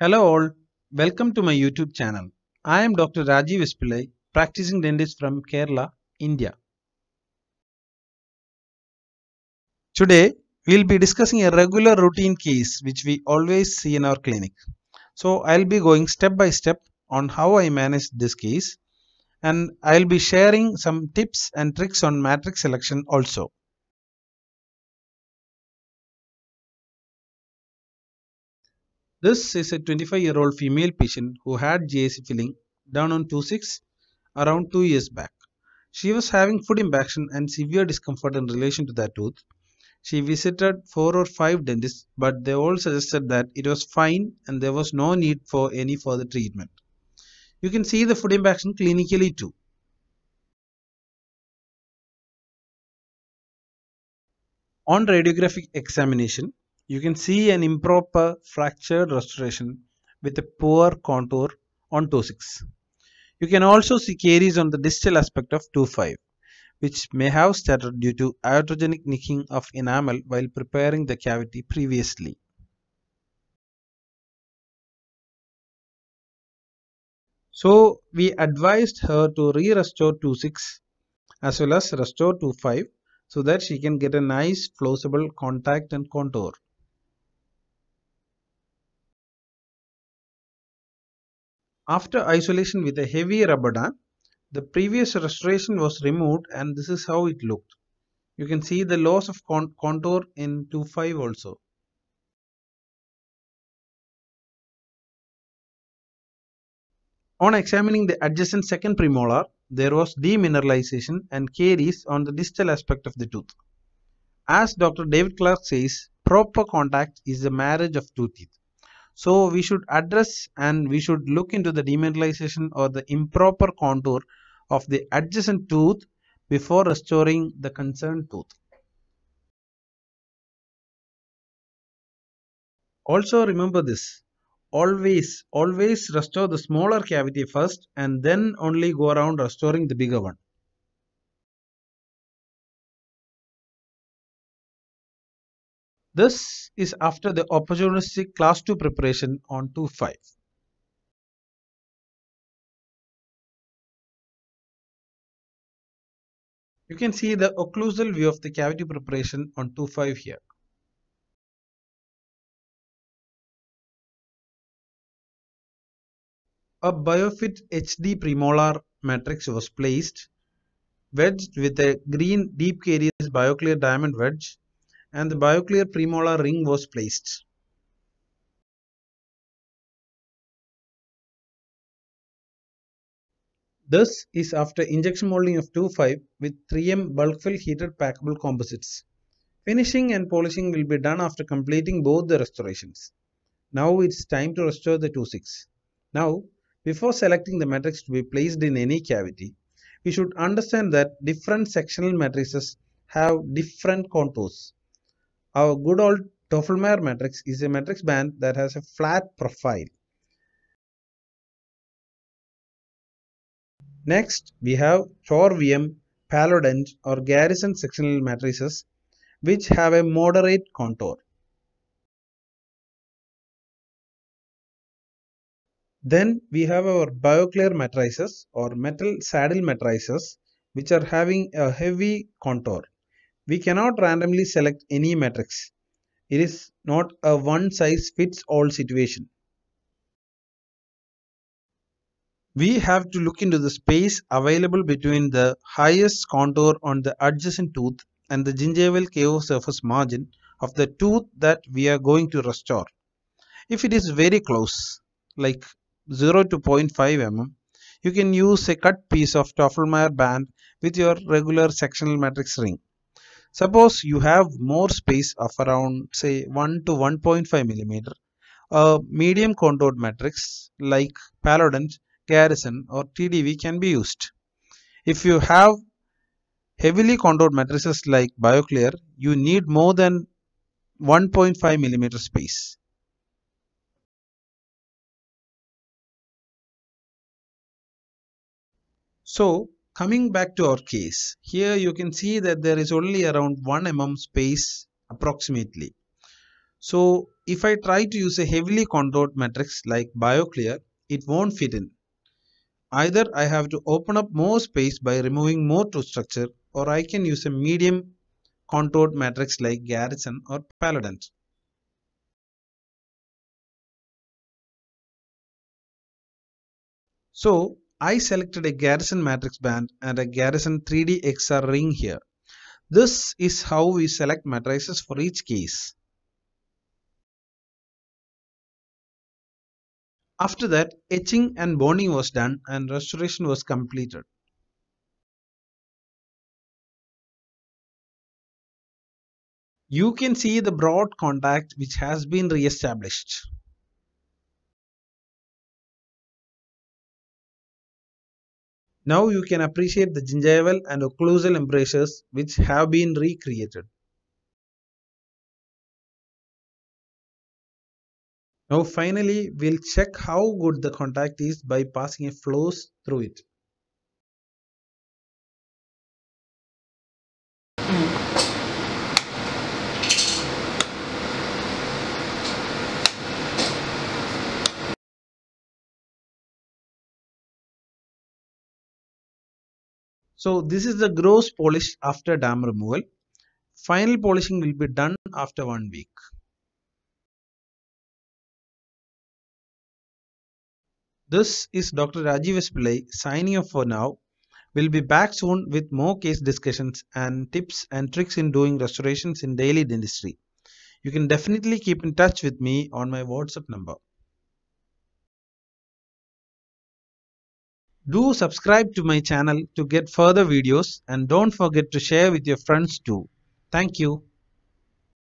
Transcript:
Hello all, welcome to my YouTube channel. I am Dr. Rajiv Espillai, practicing dentist from Kerala, India. Today, we will be discussing a regular routine case which we always see in our clinic. So, I will be going step by step on how I manage this case and I'll be sharing some tips and tricks on matrix selection also. This is a 25 year old female patient who had GAC filling down on 2.6 around 2 years back. She was having food impaction and severe discomfort in relation to that tooth. She visited 4 or 5 dentists but they all suggested that it was fine and there was no need for any further treatment. You can see the food impaction clinically too. On radiographic examination, you can see an improper fractured restoration with a poor contour on 2.6. You can also see caries on the distal aspect of 2.5 which may have started due to iatrogenic nicking of enamel while preparing the cavity previously. So we advised her to re-restore 26 6 as well as restore 25, 5 so that she can get a nice flowable contact and contour. After isolation with a heavy rubber dam, the previous restoration was removed and this is how it looked. You can see the loss of con contour in 2.5 also. On examining the adjacent second premolar, there was demineralization and caries on the distal aspect of the tooth. As Dr. David Clark says, proper contact is the marriage of two teeth. So we should address and we should look into the demineralization or the improper contour of the adjacent tooth before restoring the concerned tooth. Also remember this, always always restore the smaller cavity first and then only go around restoring the bigger one This is after the opportunistic class 2 preparation on 2.5. You can see the occlusal view of the cavity preparation on 2.5 here. A biofit HD premolar matrix was placed, wedged with a green deep caries bioclear diamond wedge and the bioclear premolar ring was placed. This is after injection molding of 2,5 with 3M bulk fill heated packable composites. Finishing and polishing will be done after completing both the restorations. Now it's time to restore the 2.6. Now before selecting the matrix to be placed in any cavity, we should understand that different sectional matrices have different contours. Our good old Doppelmayr matrix is a matrix band that has a flat profile. Next, we have Chor-VM, Palodent or Garrison sectional matrices which have a moderate contour. Then we have our bioclear matrices or metal saddle matrices which are having a heavy contour. We cannot randomly select any matrix. It is not a one size fits all situation. We have to look into the space available between the highest contour on the adjacent tooth and the gingival KO surface margin of the tooth that we are going to restore. If it is very close, like 0 to 0.5 mm you can use a cut piece of Toffelmeyer band with your regular sectional matrix ring. Suppose you have more space of around say 1 to 1.5 mm. A medium contoured matrix like Paladin, Garrison or TDV can be used. If you have heavily contoured matrices like BioClear, you need more than 1.5 mm space. So coming back to our case, here you can see that there is only around 1 mm space approximately. So if I try to use a heavily contoured matrix like BioClear, it won't fit in. Either I have to open up more space by removing more to structure or I can use a medium contoured matrix like Garrison or Paladin. So I selected a Garrison matrix band and a Garrison 3D XR ring here. This is how we select matrices for each case. After that, etching and bonding was done and restoration was completed. You can see the broad contact which has been re-established. Now you can appreciate the gingival and occlusal embrasures which have been recreated. Now finally, we'll check how good the contact is by passing a flow through it. So this is the gross polish after dam removal. Final polishing will be done after one week. This is Dr. Rajiv S. signing off for now. We'll be back soon with more case discussions and tips and tricks in doing restorations in daily dentistry. You can definitely keep in touch with me on my WhatsApp number. Do subscribe to my channel to get further videos and don't forget to share with your friends too. Thank you.